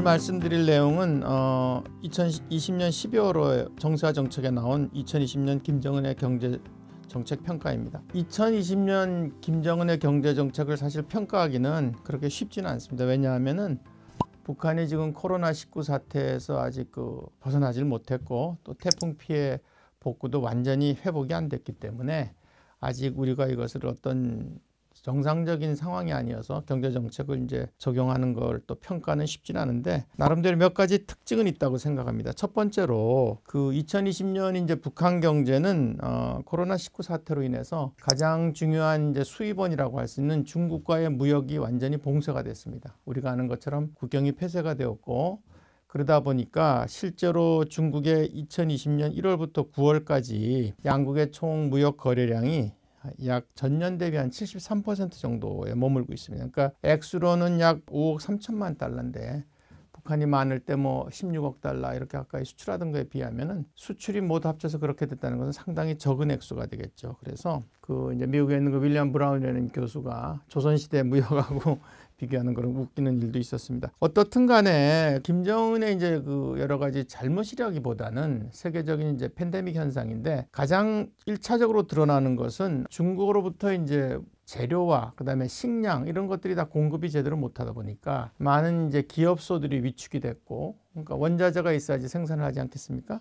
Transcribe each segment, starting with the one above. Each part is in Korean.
오늘 말씀드릴 내용은 어, 2020년 12월에 정세화 정책에 나온 2020년 김정은의 경제 정책 평가입니다. 2020년 김정은의 경제 정책을 사실 평가하기는 그렇게 쉽지는 않습니다. 왜냐하면은 북한이 지금 코로나19 사태에서 아직 그 벗어나질 못했고 또 태풍 피해 복구도 완전히 회복이 안 됐기 때문에 아직 우리가 이것을 어떤 정상적인 상황이 아니어서 경제 정책을 이제 적용하는 걸 또 평가는 쉽진 않은데 나름대로 몇 가지 특징은 있다고 생각합니다. 첫 번째로 그 2020년 이제 북한 경제는 어, 코로나 19 사태로 인해서 가장 중요한 이제 수입원이라고 할 수 있는 중국과의 무역이 완전히 봉쇄가 됐습니다. 우리가 아는 것처럼 국경이 폐쇄가 되었고 그러다 보니까 실제로 중국의 2020년 1월부터 9월까지 양국의 총 무역 거래량이 약 전년 대비 한73% 정도에 머물고 있습니다. 그러니까 액수로는 약 5억 3천만 달러인데 북한이 많을 때 뭐 16억 달러 이렇게 가까이 수출하던 거에 비하면 수출이 모두 합쳐서 그렇게 됐다는 것은 상당히 적은 액수가 되겠죠. 그래서 그 이제 미국에 있는 그 윌리엄 브라운이라는 교수가 조선시대 무역하고 비교하는 그런 웃기는 일도 있었습니다. 어떻든 간에 김정은의 이제 그 여러 가지 잘못이라기보다는 세계적인 이제 팬데믹 현상인데 가장 일차적으로 드러나는 것은 중국으로부터 이제 재료와 그다음에 식량 이런 것들이 다 공급이 제대로 못하다 보니까 많은 이제 기업소들이 위축이 됐고 그러니까 원자재가 있어야지 생산을 하지 않겠습니까?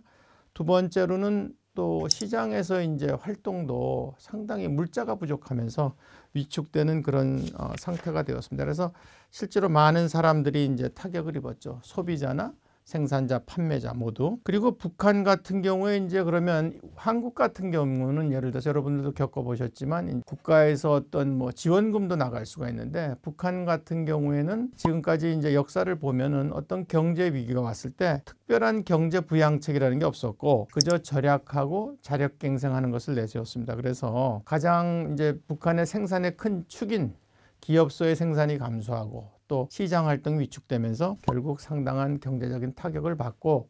두 번째로는 또 시장에서 이제 활동도 상당히 물자가 부족하면서 위축되는 그런 어, 상태가 되었습니다. 그래서 실제로 많은 사람들이 이제 타격을 입었죠. 소비자나 생산자, 판매자 모두. 그리고 북한 같은 경우에 이제 그러면 한국 같은 경우는 예를 들어서 여러분들도 겪어보셨지만 국가에서 어떤 뭐 지원금도 나갈 수가 있는데 북한 같은 경우에는 지금까지 이제 역사를 보면은 어떤 경제 위기가 왔을 때 특별한 경제 부양책이라는 게 없었고 그저 절약하고 자력갱생하는 것을 내세웠습니다. 그래서 가장 이제 북한의 생산의 큰 축인 기업소의 생산이 감소하고 또 시장 활동 이 위축되면서 결국 상당한 경제적인 타격을 받고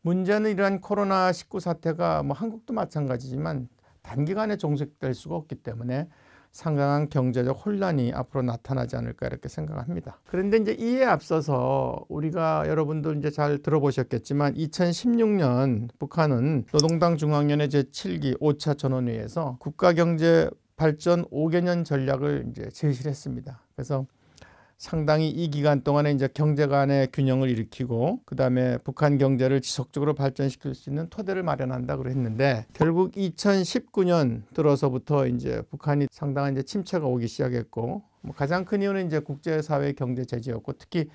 문제는 이러한 코로나19 사태가 뭐 한국도 마찬가지지만 단기간에 종식될 수가 없기 때문에 상당한 경제적 혼란이 앞으로 나타나지 않을까 이렇게 생각합니다. 그런데 이제 이에 앞서서 우리가 여러분들 이제 잘 들어보셨겠지만 2016년 북한은 노동당 중앙위원회 제7기 5차 전원회에서 국가경제 발전 5개년 전략을 이제 제시 했습니다. 그래서 상당히 이 기간 동안에 이제 경제 간의 균형을 일으키고 그다음에 북한 경제를 지속적으로 발전시킬 수 있는 토대를 마련한다고 했는데 결국 2019년 들어서부터 이제 북한이 상당한 이제 침체가 오기 시작했고 뭐 가장 큰 이유는 이제 국제사회 경제 제재였고 특히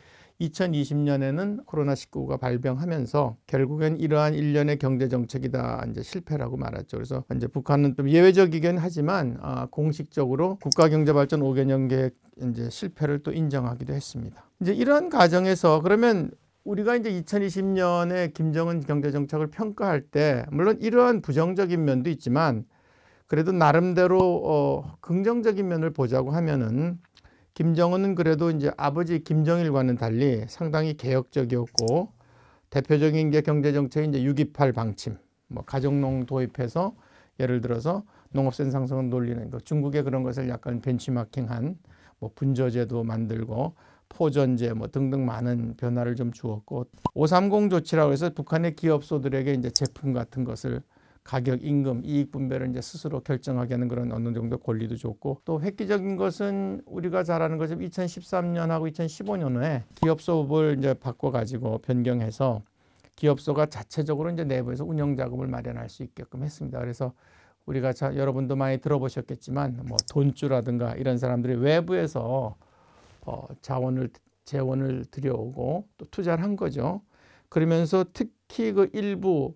2020년에는 코로나19가 발병하면서 결국엔 이러한 일련의 경제 정책이다 이제 실패라고 말했죠. 그래서 이제 북한은 좀 예외적이긴 하지만 아, 공식적으로 국가경제발전 5개년 계획 이제 실패를 또 인정하기도 했습니다. 이제 이러한 과정에서 그러면 우리가 이제 2020년에 김정은 경제정책을 평가할 때 물론 이러한 부정적인 면도 있지만 그래도 나름대로 어, 긍정적인 면을 보자고 하면은 김정은은 그래도 이제 아버지 김정일과는 달리 상당히 개혁적이었고 대표적인 게 경제정책이 이제 6.28 방침, 뭐 가정농 도입해서 예를 들어서 농업세 상승을돌리는 것, 중국의 그런 것을 약간 벤치마킹한 뭐분조제도 만들고 포전제 뭐 등등 많은 변화를 좀 주었고 530 조치라고 해서 북한의 기업소들에게 이제 제품 같은 것을 가격, 임금, 이익 분배를 이제 스스로 결정하게 하는 그런 어느 정도 권리도 좋고또 획기적인 것은 우리가 잘 아는 것처럼 2013년하고 2015년에 기업소업을 이제 바꿔가지고 변경해서 기업소가 자체적으로 이제 내부에서 운영 자금을 마련할 수 있게끔 했습니다. 그래서 우리가 자, 여러분도 많이 들어보셨겠지만 뭐 돈주라든가 이런 사람들이 외부에서 어, 자원을 재원을 들여오고 또 투자를 한 거죠. 그러면서 특히 그 일부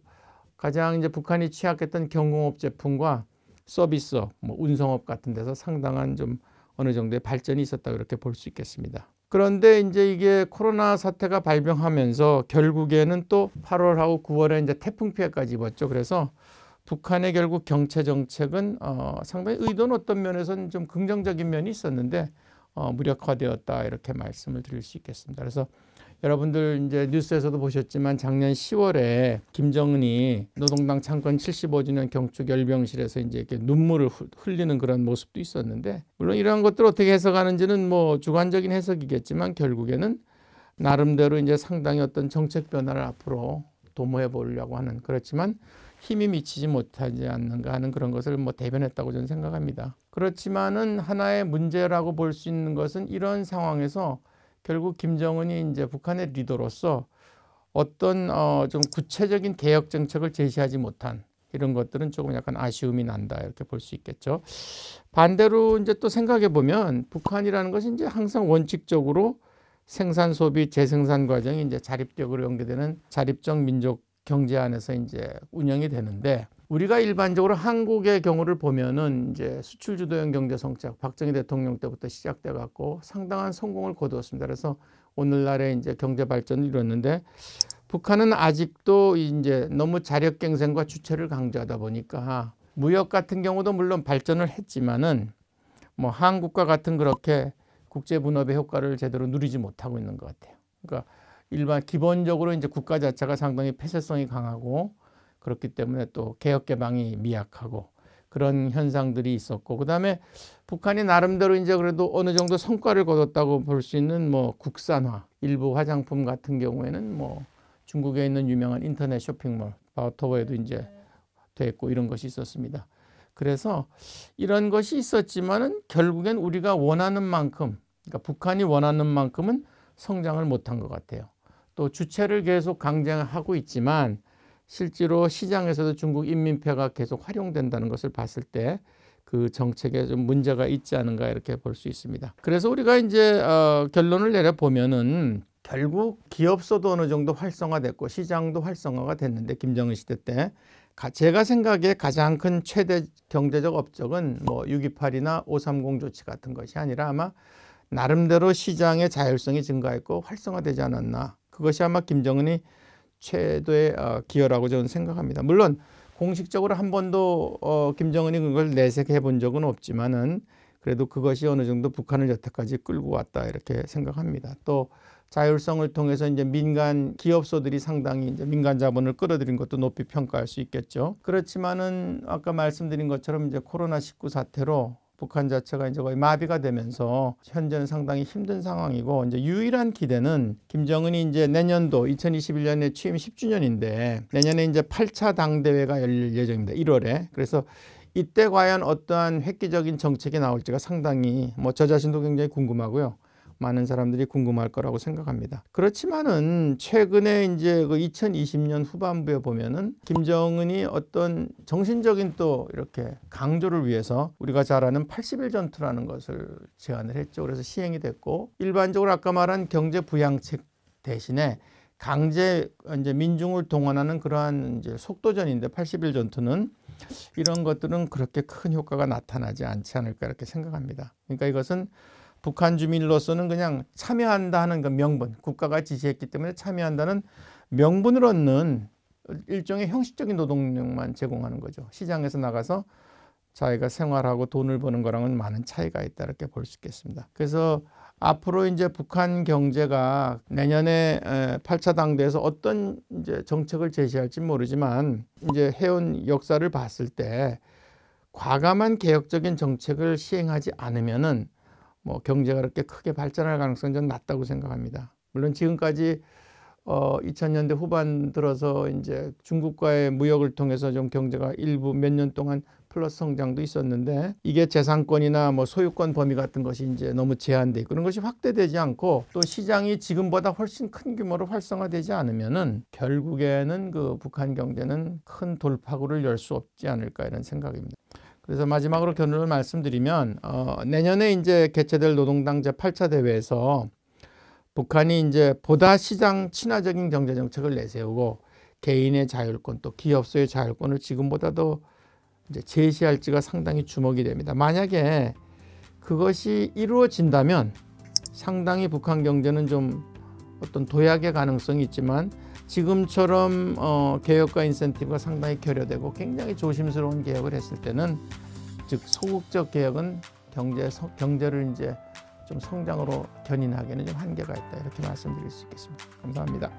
가장 이제 북한이 취약했던 경공업 제품과 서비스업, 뭐 운송업 같은 데서 상당한 좀 어느 정도의 발전이 있었다 이렇게 볼 수 있겠습니다. 그런데 이제 이게 코로나 사태가 발병하면서 결국에는 또 8월하고 9월에 이제 태풍 피해까지 입었죠. 그래서 북한의 결국 경제 정책은 어, 상당히 의도는 어떤 면에서는 좀 긍정적인 면이 있었는데 어, 무력화되었다 이렇게 말씀을 드릴 수 있겠습니다. 그래서 여러분들 이제 뉴스에서도 보셨지만 작년 10월에 김정은이 노동당 창건 75주년 경축 열병실에서 이제 이렇게 눈물을 흘리는 그런 모습도 있었는데 물론 이러한 것들 어떻게 해석하는지는 뭐 주관적인 해석이겠지만 결국에는 나름대로 이제 상당히 어떤 정책 변화를 앞으로 도모해 보려고 하는 그렇지만 힘이 미치지 못하지 않는가 하는 그런 것을 뭐 대변했다고 저는 생각합니다. 그렇지만은 하나의 문제라고 볼 수 있는 것은 이런 상황에서 결국 김정은이 이제 북한의 리더로서 어떤 어, 좀 구체적인 개혁 정책을 제시하지 못한 이런 것들은 조금 약간 아쉬움이 난다 이렇게 볼 수 있겠죠. 반대로 이제 또 생각해 보면 북한이라는 것이 이제 항상 원칙적으로 생산 소비 재생산 과정이 이제 자립적으로 연계되는 자립적 민족 경제 안에서 이제 운영이 되는데 우리가 일반적으로 한국의 경우를 보면은 이제 수출 주도형 경제 성장 박정희 대통령 때부터 시작돼 갖고 상당한 성공을 거두었습니다. 그래서 오늘날의 이제 경제 발전을 이뤘는데 북한은 아직도 이제 너무 자력 갱생과 주체를 강조하다 보니까 무역 같은 경우도 물론 발전을 했지만은 뭐 한국과 같은 그렇게 국제 분업의 효과를 제대로 누리지 못하고 있는 것 같아요. 그러니까 일반 기본적으로 이제 국가 자체가 상당히 폐쇄성이 강하고 그렇기 때문에 또 개혁 개방이 미약하고 그런 현상들이 있었고 그다음에 북한이 나름대로 이제 그래도 어느 정도 성과를 거뒀다고 볼 수 있는 뭐 국산화 일부 화장품 같은 경우에는 뭐 중국에 있는 유명한 인터넷 쇼핑몰 바우터웨이도 이제 됐고 이런 것이 있었습니다. 그래서 이런 것이 있었지만은 결국엔 우리가 원하는 만큼 그러니까 북한이 원하는 만큼은 성장을 못한 것 같아요. 또 주체를 계속 강제하고 있지만 실제로 시장에서도 중국 인민폐가 계속 활용된다는 것을 봤을 때 그 정책에 좀 문제가 있지 않은가 이렇게 볼 수 있습니다. 그래서 우리가 이제 어, 결론을 내려보면은 결국 기업소도 어느 정도 활성화됐고 시장도 활성화가 됐는데 김정은 시대 때 제가 생각에 가장 큰 최대 경제적 업적은 뭐 628이나 530 조치 같은 것이 아니라 아마 나름대로 시장의 자율성이 증가했고 활성화되지 않았나 그것이 아마 김정은이 최대의 어, 기여라고 저는 생각합니다. 물론 공식적으로 한 번도 어, 김정은이 그걸 내색해 본 적은 없지만은 그래도 그것이 어느 정도 북한을 여태까지 끌고 왔다 이렇게 생각합니다. 또 자율성을 통해서 이제 민간 기업소들이 상당히 이제 민간 자본을 끌어들인 것도 높이 평가할 수 있겠죠. 그렇지만은 아까 말씀드린 것처럼 이제 코로나 19 사태로 북한 자체가 이제 거의 마비가 되면서 현재는 상당히 힘든 상황이고 이제 유일한 기대는 김정은이 이제 내년도 2021년에 취임 10주년인데 내년에 이제 8차 당대회가 열릴 예정입니다. 1월에. 그래서 이때 과연 어떠한 획기적인 정책이 나올지가 상당히 뭐 저 자신도 굉장히 궁금하고요. 많은 사람들이 궁금할 거라고 생각합니다. 그렇지만은 최근에 이제 그 2020년 후반부에 보면은 김정은이 어떤 정신적인 또 이렇게 강조를 위해서 우리가 잘 아는 80일 전투라는 것을 제안을 했죠. 그래서 시행이 됐고 일반적으로 아까 말한 경제 부양책 대신에 강제 이제 민중을 동원하는 그러한 이제 속도전인데 80일 전투는 이런 것들은 그렇게 큰 효과가 나타나지 않지 않을까 이렇게 생각합니다. 그러니까 이것은 북한 주민으로서는 그냥 참여한다 하는 그 명분, 국가가 지시했기 때문에 참여한다는 명분을 얻는 일종의 형식적인 노동력만 제공하는 거죠. 시장에서 나가서 자기가 생활하고 돈을 버는 거랑은 많은 차이가 있다 이렇게 볼 수 있겠습니다. 그래서 앞으로 이제 북한 경제가 내년에 8차 당대에서 어떤 이제 정책을 제시할지 모르지만 이제 해온 역사를 봤을 때 과감한 개혁적인 정책을 시행하지 않으면은 뭐 경제가 그렇게 크게 발전할 가능성은 좀 낮다고 생각합니다. 물론 지금까지 어 2000년대 후반 들어서 이제 중국과의 무역을 통해서 좀 경제가 일부 몇 년 동안 플러스 성장도 있었는데 이게 재산권이나 뭐 소유권 범위 같은 것이 이제 너무 제한돼 있고 그런 것이 확대되지 않고 또 시장이 지금보다 훨씬 큰 규모로 활성화되지 않으면은 결국에는 그 북한 경제는 큰 돌파구를 열 수 없지 않을까 이런 생각입니다. 그래서 마지막으로 결론을 말씀드리면 어, 내년에 이제 개최될 노동당 제8차 대회에서 북한이 이제 보다 시장 친화적인 경제 정책을 내세우고 개인의 자율권 또 기업소의 자율권을 지금보다도 이제 제시할지가 상당히 주목이 됩니다. 만약에 그것이 이루어진다면 상당히 북한 경제는 좀 어떤 도약의 가능성이 있지만 지금처럼 어, 개혁과 인센티브가 상당히 결여되고 굉장히 조심스러운 개혁을 했을 때는 즉 소극적 개혁은 경제 서, 경제를 이제 좀 성장으로 견인하기에는 좀 한계가 있다 이렇게 말씀드릴 수 있겠습니다. 감사합니다.